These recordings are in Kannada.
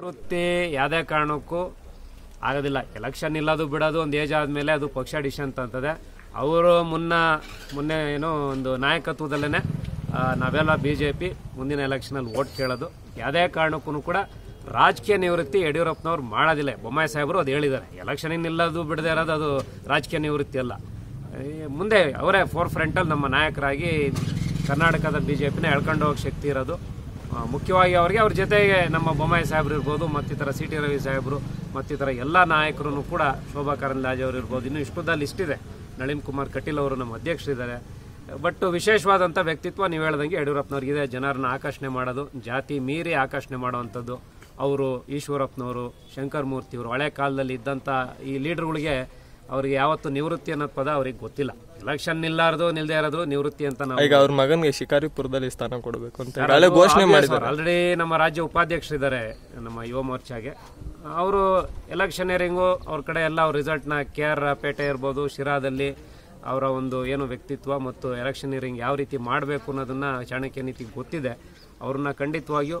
ವೃತ್ತಿ ಯಾವುದೇ ಕಾರಣಕ್ಕೂ ಆಗೋದಿಲ್ಲ ಎಲೆಕ್ಷನ್ ಇಲ್ಲದು ಬಿಡೋದು ಒಂದು ಏಜ್ ಆದಮೇಲೆ ಅದು ಪಕ್ಷ ಡಿಶನ್ ಅಂತದೆ ಅವರು ಮುನ್ನ ಮೊನ್ನೆ ಏನೋ ಒಂದು ನಾಯಕತ್ವದಲ್ಲೇ ನಾವೆಲ್ಲ ಬಿ ಜೆ ಪಿ ಮುಂದಿನ ಎಲೆಕ್ಷನಲ್ಲಿ ಓಟ್ ಕೇಳೋದು ಯಾವುದೇ ಕಾರಣಕ್ಕೂ ಕೂಡ ರಾಜಕೀಯ ನಿವೃತ್ತಿ ಯಡಿಯೂರಪ್ಪನವ್ರು ಮಾಡೋದಿಲ್ಲ ಬೊಮ್ಮಾಯಿ ಸಾಹೇಬರು ಅದು ಹೇಳಿದ್ದಾರೆ ಎಲೆಕ್ಷನ್ ಇನ್ನಿಲ್ಲದು ಬಿಡದೆ ಇರೋದು ಅದು ರಾಜಕೀಯ ನಿವೃತ್ತಿ ಅಲ್ಲ ಮುಂದೆ ಅವರೇ ಫೋರ್ ಫ್ರಂಟಲ್ಲಿ ನಮ್ಮ ನಾಯಕರಾಗಿ ಕರ್ನಾಟಕದ ಬಿ ಜೆ ಪಿನ ಎಳ್ಕೊಂಡು ಹೋಗೋ ಶಕ್ತಿ ಇರೋದು ಮುಖ್ಯವಾಗಿ ಅವರಿಗೆ ಅವ್ರ ಜೊತೆಗೆ ನಮ್ಮ ಬೊಮ್ಮಾಯಿ ಸಾಹೇಬರು ಇರ್ಬೋದು ಮತ್ತಿತರ ಸಿ ಟಿ ರವಿ ಸಾಹೇಬರು ಮತ್ತಿತರ ಎಲ್ಲ ನಾಯಕರು ಕೂಡ ಶೋಭಾ ಕರಂದ್ಲಾಜೆ ಅವರು ಇರ್ಬೋದು ಇನ್ನೂ ಇಷ್ಟುದ ಲಿಸ್ಟ್ ಇದೆ ನಳಿನ್ ಕುಮಾರ್ ಕಟೀಲ್ ಅವರು ನಮ್ಮ ಅಧ್ಯಕ್ಷರಿದ್ದಾರೆ ಬಟ್ ವಿಶೇಷವಾದಂಥ ವ್ಯಕ್ತಿತ್ವ ನೀವು ಹೇಳ್ದಂಗೆ ಯಡಿಯೂರಪ್ಪನವ್ರಿಗಿದೆ ಜನರನ್ನ ಆಕರ್ಷಣೆ ಮಾಡೋದು ಜಾತಿ ಮೀರಿ ಆಕರ್ಷಣೆ ಮಾಡುವಂಥದ್ದು ಅವರು ಈಶ್ವರಪ್ಪನವರು ಶಂಕರ್ ಮೂರ್ತಿಯವರು ಹಳೆ ಕಾಲದಲ್ಲಿ ಇದ್ದಂಥ ಈ ಲೀಡರ್ಗಳಿಗೆ ಅವ್ರಿಗೆ ಯಾವತ್ತು ನಿವೃತ್ತಿ ಅನ್ನೋ ಪದ ಅವ್ರಿಗೆ ಗೊತ್ತಿಲ್ಲ ಎಲೆಕ್ಷನ್ ನಿಲ್ಲಾರದು ನಿಲ್ದೇ ಇರೋದು ನಿವೃತ್ತಿ ಅಂತ ನಾವು ಈಗ ಅವ್ರ ಮಗನಿಗೆ ಶಿಕಾರಿಪುರದಲ್ಲಿ ಸ್ಥಾನ ಕೊಡಬೇಕು ಅಂತ ಘೋಷಣೆ ಮಾಡಿದ್ದಾರೆ ಆಲ್ರೆಡಿ ನಮ್ಮ ರಾಜ್ಯ ಇದ್ದಾರೆ ನಮ್ಮ ಯುವ ಮೋರ್ಚಾಗೆ ಅವರು ಎಲೆಕ್ಷನಿಯರಿಂಗು ಅವ್ರ ಕಡೆ ಎಲ್ಲ ಅವ್ರ ರಿಸಲ್ಟ್ನ ಕೆ ಆರ್ ಪೇಟೆ ಇರ್ಬೋದು ಶಿರಾದಲ್ಲಿ ಅವರ ಒಂದು ಏನು ವ್ಯಕ್ತಿತ್ವ ಮತ್ತು ಇರಿಂಗ್ ಯಾವ ರೀತಿ ಮಾಡಬೇಕು ಅನ್ನೋದನ್ನು ಚಾಣಕ್ಯ ನೀತಿಗೆ ಗೊತ್ತಿದೆ ಅವ್ರನ್ನ ಖಂಡಿತವಾಗಿಯೂ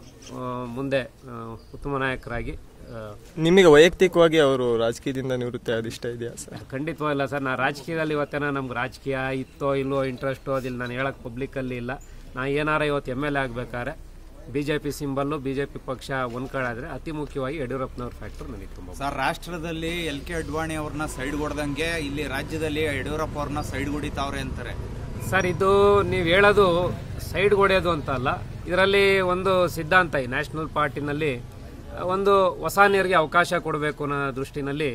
ಮುಂದೆ ಉತ್ತಮ ನಾಯಕರಾಗಿ ನಿಮಗೆ ವೈಯಕ್ತಿಕವಾಗಿ ಅವರು ರಾಜಕೀಯದಿಂದ ನಿವೃತ್ತಿ ಆದ ಇಷ್ಟ ಇದೆಯಾ ಸರ್ ಖಂಡಿತವಲ್ಲ ಸರ್ ನಾ ರಾಜಕೀಯದಲ್ಲಿ ಇವತ್ತೇನ ನಮ್ಗೆ ರಾಜಕೀಯ ಇತ್ತೋ ಇಲ್ಲೋ ಇಂಟ್ರೆಸ್ಟೋ ಅದಿಲ್ಲ ನಾನು ಹೇಳೋಕ್ಕೆ ಪಬ್ಲಿಕ್ಕಲ್ಲಿ ಇಲ್ಲ ನಾ ಏನಾರ ಇವತ್ತು ಎಮ್ ಎಲ್ ಎ ಆಗಬೇಕಾದ್ರೆ B J P symbol B J P ಪಕ್ಷ ಒಂದ್ಕಳಾದ್ರೆ ಅತಿ ಮುಖ್ಯವಾಗಿ ಯಡಿಯೂರಪ್ಪನವ್ರ ಫ್ಯಾಕ್ಟರ್ ನನಗೆ ತುಂಬ ಸರ್ ರಾಷ್ಟ್ರದಲ್ಲಿ ಎಲ್ ಕೆ ಅಡ್ವಾಣಿ ಅವ್ರನ್ನ ಸೈಡ್ ಹೊಡೆದಂಗೆ ಇಲ್ಲಿ ರಾಜ್ಯದಲ್ಲಿ ಯಡಿಯೂರಪ್ಪ ಅವ್ರನ್ನ ಸೈಡ್ ಹೊಡಿತಾವ್ರೆ ಅಂತಾರೆ ಸರ್ ಇದು ನೀವು ಹೇಳೋದು ಸೈಡ್ ಹೊಡೆಯೋದು ಅಂತ ಅಲ್ಲ ಇದರಲ್ಲಿ ಒಂದು ಸಿದ್ಧಾಂತ ಈ ನ್ಯಾಷನಲ್ ಪಾರ್ಟಿನಲ್ಲಿ ಒಂದು ಹೊಸ ನೀರಿಗೆ ಅವಕಾಶ ಕೊಡಬೇಕು ಅನ್ನೋ ದೃಷ್ಟಿನಲ್ಲಿ